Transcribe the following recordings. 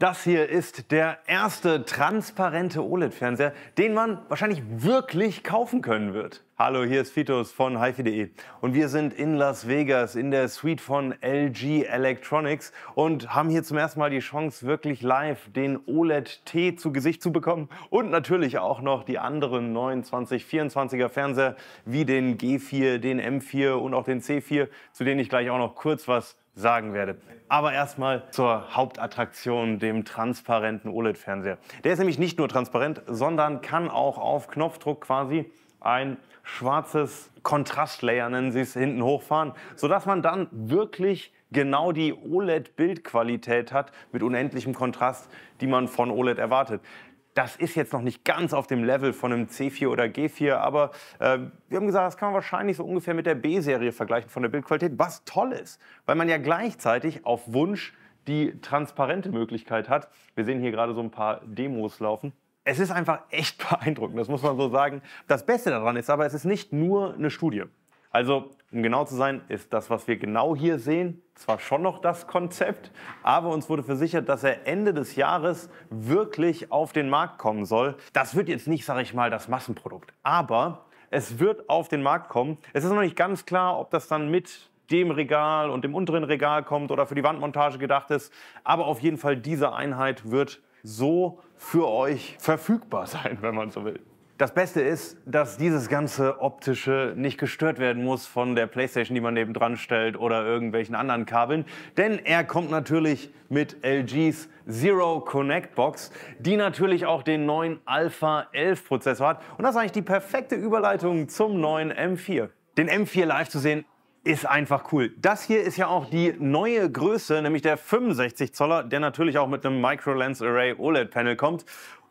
Das hier ist der erste transparente OLED-Fernseher, den man wahrscheinlich wirklich kaufen können wird. Hallo, hier ist Fitos von HiFi.de und wir sind in Las Vegas in der Suite von LG Electronics und haben hier zum ersten Mal die Chance, wirklich live den OLED-T zu Gesicht zu bekommen und natürlich auch noch die anderen neuen 2024er Fernseher wie den G4, den M4 und auch den C4, zu denen ich gleich auch noch kurz was sagen werde. Aber erstmal zur Hauptattraktion, dem transparenten OLED-Fernseher. Der ist nämlich nicht nur transparent, sondern kann auch auf Knopfdruck quasi ein schwarzes Kontrastlayer, nennen sie es, hinten hochfahren, sodass man dann wirklich genau die OLED-Bildqualität hat mit unendlichem Kontrast, die man von OLED erwartet. Das ist jetzt noch nicht ganz auf dem Level von einem C4 oder G4, aber äh, wir haben gesagt, das kann man wahrscheinlich so ungefähr mit der B-Serie vergleichen von der Bildqualität, was toll ist, weil man ja gleichzeitig auf Wunsch die transparente Möglichkeit hat. Wir sehen hier gerade so ein paar Demos laufen. Es ist einfach echt beeindruckend, das muss man so sagen. Das Beste daran ist aber, es ist nicht nur eine Studie. Also, um genau zu sein, ist das, was wir genau hier sehen, zwar schon noch das Konzept, aber uns wurde versichert, dass er Ende des Jahres wirklich auf den Markt kommen soll. Das wird jetzt nicht, sage ich mal, das Massenprodukt, aber es wird auf den Markt kommen. Es ist noch nicht ganz klar, ob das dann mit dem Regal und dem unteren Regal kommt oder für die Wandmontage gedacht ist, aber auf jeden Fall diese Einheit wird so für euch verfügbar sein, wenn man so will. Das Beste ist, dass dieses ganze optische nicht gestört werden muss von der Playstation, die man nebendran stellt oder irgendwelchen anderen Kabeln. Denn er kommt natürlich mit LGs Zero Connect Box, die natürlich auch den neuen Alpha 11 Prozessor hat. Und das ist eigentlich die perfekte Überleitung zum neuen M4. Den M4 live zu sehen, ist einfach cool. Das hier ist ja auch die neue Größe, nämlich der 65 Zoller, der natürlich auch mit einem Micro Lens Array OLED Panel kommt.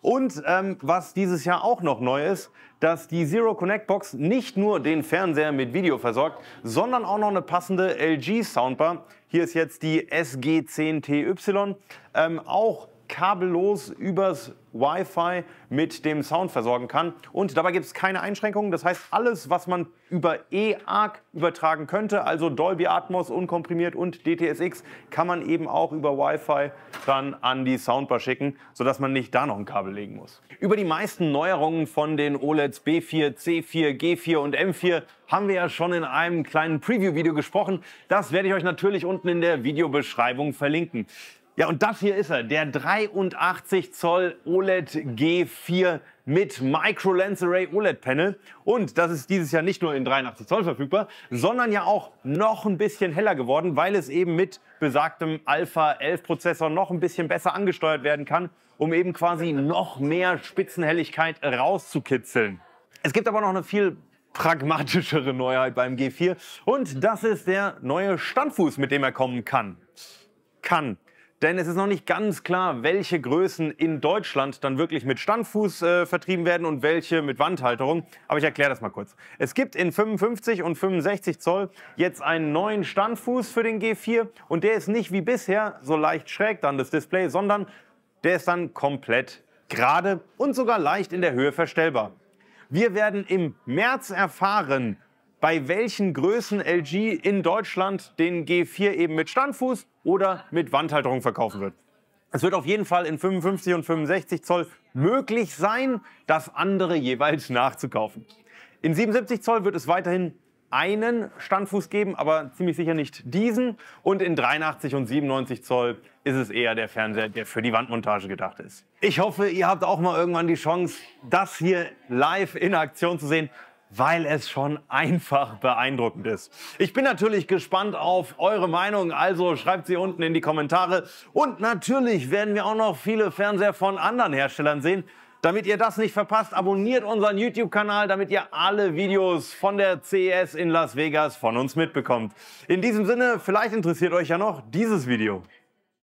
Und ähm, was dieses Jahr auch noch neu ist, dass die Zero Connect Box nicht nur den Fernseher mit Video versorgt, sondern auch noch eine passende LG Soundbar. Hier ist jetzt die SG10TY. Ähm, auch kabellos übers Wi-Fi mit dem Sound versorgen kann. Und dabei gibt es keine Einschränkungen. Das heißt, alles, was man über eARC übertragen könnte, also Dolby Atmos unkomprimiert und DTSX, kann man eben auch über Wi-Fi dann an die Soundbar schicken, sodass man nicht da noch ein Kabel legen muss. Über die meisten Neuerungen von den OLEDs B4, C4, G4 und M4 haben wir ja schon in einem kleinen Preview-Video gesprochen. Das werde ich euch natürlich unten in der Videobeschreibung verlinken. Ja, und das hier ist er, der 83 Zoll OLED G4 mit Micro Lens Array OLED Panel. Und das ist dieses Jahr nicht nur in 83 Zoll verfügbar, sondern ja auch noch ein bisschen heller geworden, weil es eben mit besagtem Alpha 11 Prozessor noch ein bisschen besser angesteuert werden kann, um eben quasi noch mehr Spitzenhelligkeit rauszukitzeln. Es gibt aber noch eine viel pragmatischere Neuheit beim G4 und das ist der neue Standfuß, mit dem er kommen kann. Kann. Denn es ist noch nicht ganz klar, welche Größen in Deutschland dann wirklich mit Standfuß äh, vertrieben werden und welche mit Wandhalterung. Aber ich erkläre das mal kurz. Es gibt in 55 und 65 Zoll jetzt einen neuen Standfuß für den G4 und der ist nicht wie bisher so leicht schräg dann das Display, sondern der ist dann komplett gerade und sogar leicht in der Höhe verstellbar. Wir werden im März erfahren, bei welchen Größen LG in Deutschland den G4 eben mit Standfuß oder mit Wandhalterung verkaufen wird. Es wird auf jeden Fall in 55 und 65 Zoll möglich sein, das andere jeweils nachzukaufen. In 77 Zoll wird es weiterhin einen Standfuß geben, aber ziemlich sicher nicht diesen. Und in 83 und 97 Zoll ist es eher der Fernseher, der für die Wandmontage gedacht ist. Ich hoffe, ihr habt auch mal irgendwann die Chance, das hier live in Aktion zu sehen weil es schon einfach beeindruckend ist. Ich bin natürlich gespannt auf eure Meinung, also schreibt sie unten in die Kommentare. Und natürlich werden wir auch noch viele Fernseher von anderen Herstellern sehen. Damit ihr das nicht verpasst, abonniert unseren YouTube-Kanal, damit ihr alle Videos von der CES in Las Vegas von uns mitbekommt. In diesem Sinne, vielleicht interessiert euch ja noch dieses Video.